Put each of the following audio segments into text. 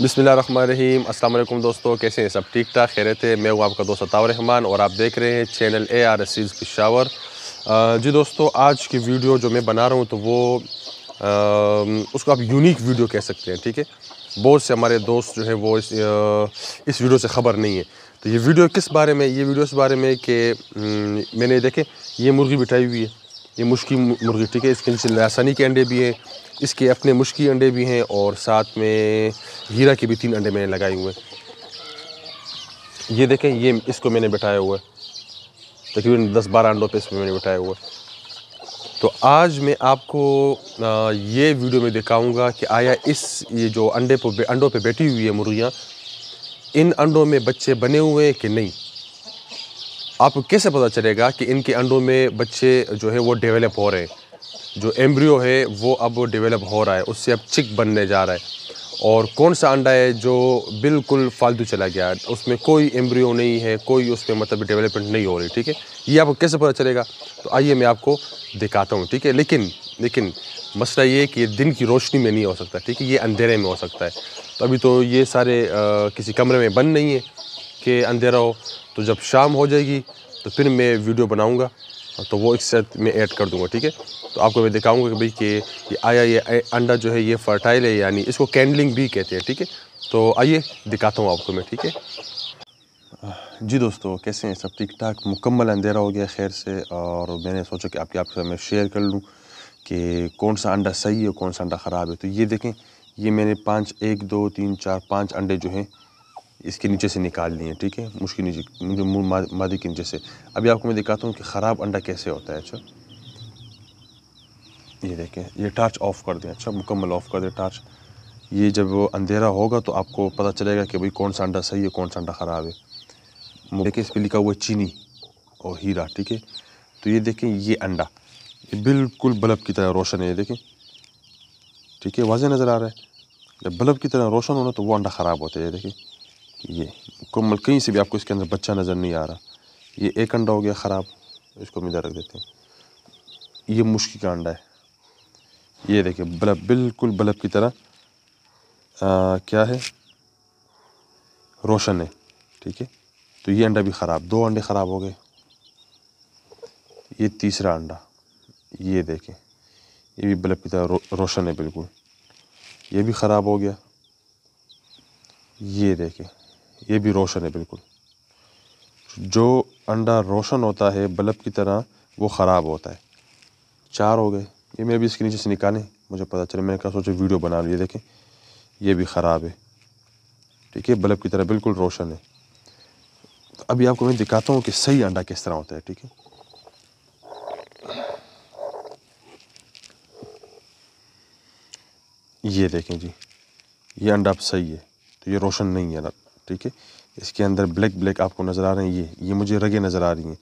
बिसमीम असल दोस्तों कैसे हैं सब ठीक ठाक खैरत है मैं हूँ आपका दोस्त अताउर रहमान और आप देख रहे हैं channel A R S Peshawar ji दोस्तों आज की वीडियो जो मैं बना रहा हूँ तो वो आ, उसको आप यूनिक वीडियो कह सकते हैं ठीक है बहुत से हमारे दोस्त जो हैं वो इस, इस वीडियो से ख़बर नहीं है तो ये वीडियो किस बारे में ये वीडियो इस बारे में कि हम्म, मैंने देखे ये मुर्गी बिठाई हुई है ये मुश्किल मुर्गी ठीक है इसके नीचे लासानी के अंडे भी हैं इसके अपने मुश्की अंडे भी हैं और साथ में हीरा के भी तीन अंडे मैंने लगाए हुए हैं ये देखें ये इसको मैंने बैठाया हुआ है तकरीबन दस बारह अंडों पे इसमें मैंने बैठाया हुआ है तो आज मैं आपको ये वीडियो में दिखाऊंगा कि आया इस ये जो अंडे पर अंडों पे बैठी हुई है मुर्गियाँ इन अंडों में बच्चे बने हुए हैं कि नहीं आपको कैसे पता चलेगा कि इनके अंडों में बच्चे जो है वो डेवलप हो रहे हैं जो एम्ब्रियो है वो अब डेवलप हो रहा है उससे अब चिक बनने जा रहा है और कौन सा अंडा है जो बिल्कुल फालतू चला गया उसमें कोई एम्ब्रियो नहीं है कोई उसमें मतलब डेवलपमेंट नहीं हो रही ठीक है ये आपको कैसे पता चलेगा तो आइए मैं आपको दिखाता हूँ ठीक है लेकिन लेकिन मसला ये है कि ये दिन की रोशनी में नहीं हो सकता ठीक है ये अंधेरे में हो सकता है तो अभी तो ये सारे आ, किसी कमरे में बंद नहीं है कि अंधेरा हो तो जब शाम हो जाएगी तो फिर मैं वीडियो बनाऊँगा तो वो एक साथ मैं ऐड कर दूंगा ठीक है तो आपको मैं दिखाऊंगा कि भाई कि ये आया ये अंडा जो है ये फर्टाइल है यानी इसको कैंडलिंग भी कहते हैं ठीक है थीके? तो आइए दिखाता हूँ आपको मैं ठीक है जी दोस्तों कैसे हैं सब ठीक ठाक मुकम्मल अंधेरा हो गया खैर से और मैंने सोचा कि आपके आपके साथ मैं शेयर कर लूँ कि कौन सा अंडा सही है कौन सा अंडा ख़राब है तो ये देखें ये मैंने पाँच एक दो तीन चार पाँच अंडे जो हैं इसके नीचे से निकाल लिए ठीक है मुश्किल नीचे मादी के नीचे से अभी आपको मैं दिखाता हूँ कि ख़राब अंडा कैसे होता है अच्छा ये देखें ये टार्च ऑफ़ कर दें अच्छा मुकम्मल ऑफ़ कर दें टार्च ये जब अंधेरा होगा तो आपको पता चलेगा कि भाई कौन सा अंडा सही है कौन सा अंडा ख़राब है देखिए इस पर लिखा हुआ है चीनी और हीरा ठीक है तो ये देखें ये अंडा ये बिल्कुल बल्ब की तरह रोशन है ये देखें ठीक है वाजह नज़र आ रहा है जब बल्ब की तरह रोशन होना तो वो अंडा ख़राब होता है ये देखें ये मुकम्मल कहीं से भी आपको इसके अंदर बच्चा नज़र नहीं आ रहा ये एक अंडा हो गया ख़राब इसको हम इधर रख देते हैं ये मुश्किल का अंडा है ये देखिए बल्ब बिल्कुल बल्ब की तरह आ, क्या है रोशन है ठीक है तो ये अंडा भी ख़राब दो अंडे ख़राब हो गए ये तीसरा अंडा ये देखें ये भी बल्ब की तरह रो, रोशन है बिल्कुल ये भी ख़राब हो गया ये देखें ये भी रोशन है बिल्कुल जो अंडा रोशन होता है बल्ब की तरह वो ख़राब होता है चार हो गए ये मैं भी इसके नीचे से निकाले मुझे पता चले मैंने कहा सोचो वीडियो बना लिए देखें ये भी ख़राब है ठीक है बल्ब की तरह बिल्कुल रोशन है तो अभी आपको मैं दिखाता हूँ कि सही अंडा किस तरह होता है ठीक है ये देखें जी ये अंडा सही है तो ये रोशन नहीं है ठीक है इसके अंदर ब्लैक ब्लैक आपको नज़र आ रहे हैं ये ये मुझे रगें नज़र आ रही हैं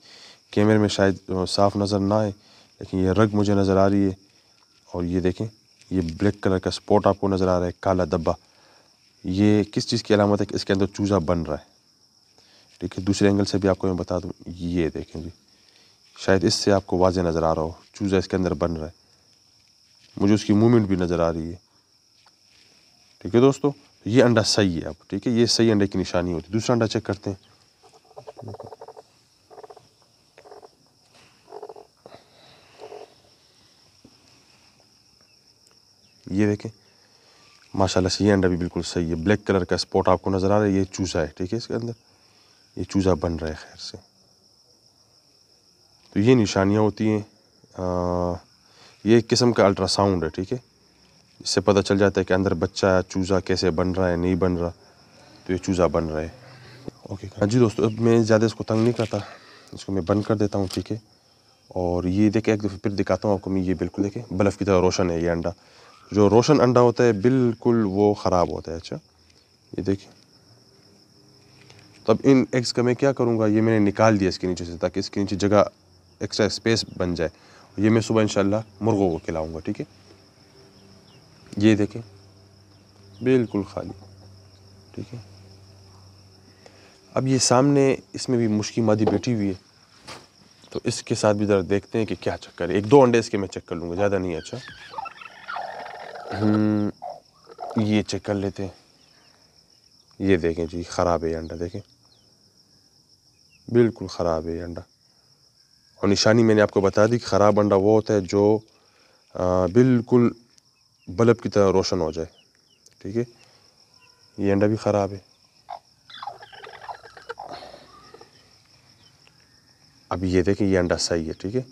कैमरे में शायद साफ़ नज़र ना आए लेकिन ये रग मुझे नज़र आ रही है और ये देखें ये ब्लैक कलर का स्पॉट आपको नज़र आ रहा है काला दब्बा ये किस चीज़ की अलामत है कि इसके अंदर चूज़ा बन रहा है ठीक है दूसरे एंगल से भी आपको मैं बता दूँ ये देखें जी शायद इससे आपको वाजे नज़र आ रहा हो चूज़ा इसके अंदर बन रहा है मुझे उसकी मूवमेंट भी नज़र आ रही है ठीक है दोस्तों ये अंडा सही है अब ठीक है ये सही अंडे की निशानी होती है दूसरा अंडा चेक करते हैं ये देखें माशाल्लाह से ये अंडा भी बिल्कुल सही है ब्लैक कलर का स्पॉट आपको नज़र आ रहा है ये चूज़ा है ठीक है इसके अंदर ये चूज़ा बन रहा है खैर से तो ये निशानियाँ होती हैं ये एक किस्म का अल्ट्रासाउंड है ठीक है इससे पता चल जाता है कि अंदर बच्चा चूज़ा कैसे बन रहा है नहीं बन रहा तो ये चूज़ा बन रहा है ओके हाँ जी दोस्तों अब मैं ज़्यादा इसको तंग नहीं करता इसको मैं बंद कर देता हूँ ठीक है और ये देखे एक दफ़े फिर दिखाता हूँ आपको मैं ये बिल्कुल देखे बल्फ की तरह रोशन है ये अंडा जो रोशन अंडा होता है बिल्कुल वो ख़राब होता है अच्छा ये देखिए तब इन एग्स का मैं क्या करूँगा ये मैंने निकाल दिया इसके नीचे से ताकि इसके नीचे जगह एक्स्ट्रा स्पेस बन जाए ये मैं सुबह इंशाल्लाह मुर्गों को खिलाऊँगा ठीक है ये देखें बिल्कुल खाली ठीक है अब ये सामने इसमें भी मुश्किल मादी बैठी हुई है तो इसके साथ भी ज़रा देखते हैं कि क्या चक्कर है एक दो अंडे इसके मैं चेक कर लूँगा ज़्यादा नहीं अच्छा हम हम्म, ये चेक कर लेते हैं ये देखें जी ख़राब है ये अंडा देखें बिल्कुल ख़राब है ये अंडा और निशानी मैंने आपको बता दी कि ख़राब अंडा वो होता है जो आ, बिल्कुल बल्ब की तरह रोशन हो जाए ठीक है ये अंडा भी ख़राब है अब ये देखें ये अंडा सही है ठीक है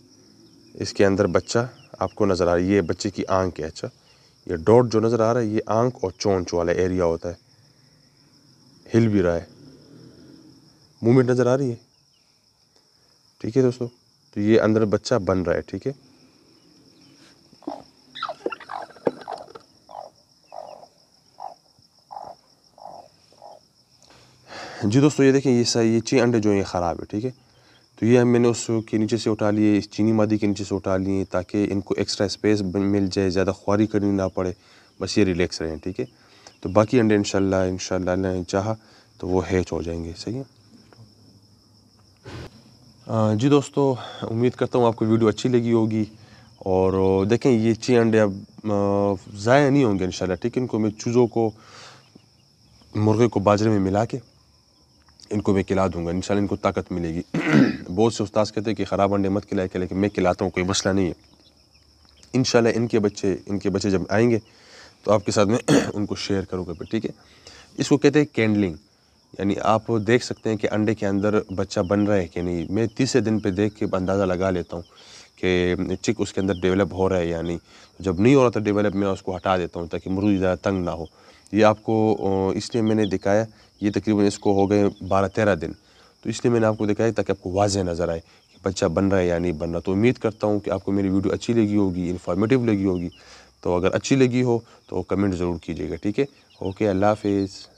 इसके अंदर बच्चा आपको नज़र आ रहा है ये बच्चे की आंख है अच्छा ये डॉट जो नज़र आ रहा है ये आंख और चोंच वाला एरिया होता है हिल भी रहा है मूवमेंट नज़र आ रही है ठीक है दोस्तों तो ये अंदर बच्चा बन रहा है ठीक है जी दोस्तों ये देखें ये सही ये ची अंडे जो ये ख़राब है ठीक है तो ये मैंने उसके नीचे से उठा लिए इस चीनी मादी के नीचे से उठा लिए ताकि इनको एक्स्ट्रा स्पेस मिल जाए ज़्यादा ख्वारी करनी ना पड़े बस ये रिलैक्स रहें ठीक है तो बाकी अंडे इन शाला ने चाह तो वो हैच हो जाएंगे सही है जी दोस्तों उम्मीद करता हूँ आपको वीडियो अच्छी लगी होगी और देखें ये ची अंडे अब ज़ाया नहीं होंगे इन ठीक है इनको मैं चूज़ों को मुर्गे को बाजरे में मिला के इनको मैं खिला दूंगा इन इनको ताकत मिलेगी बहुत से उस्ताद कहते हैं कि ख़राब अंडे मत खिलाए कि मैं खिलाता हूँ कोई मसला नहीं है इन इनके बच्चे इनके बच्चे जब आएंगे तो आपके साथ में उनको शेयर करूँगा फिर ठीक है इसको कहते हैं कैंडलिंग यानी आप देख सकते हैं कि अंडे के अंदर बच्चा बन रहा है कि नहीं मैं तीसरे दिन पर देख के अंदाज़ा लगा लेता हूँ कि चिक उसके अंदर डेवलप हो रहा है या नहीं जब नहीं हो रहा था तो डेवलप मैं उसको हटा देता हूँ ताकि मुर्गी ज़्यादा तंग ना हो ये आपको इसलिए मैंने दिखाया ये तकरीबन इसको हो गए बारह तेरह दिन तो इसलिए मैंने आपको दिखाया ताकि आपको वाज नज़र आए कि बच्चा बन रहा है या नहीं बन रहा तो उम्मीद करता हूँ कि आपको मेरी वीडियो अच्छी लगी होगी इन्फॉर्मेटिव लगी होगी तो अगर अच्छी लगी हो तो कमेंट ज़रूर कीजिएगा ठीक है ओके अल्लाह हाफिज़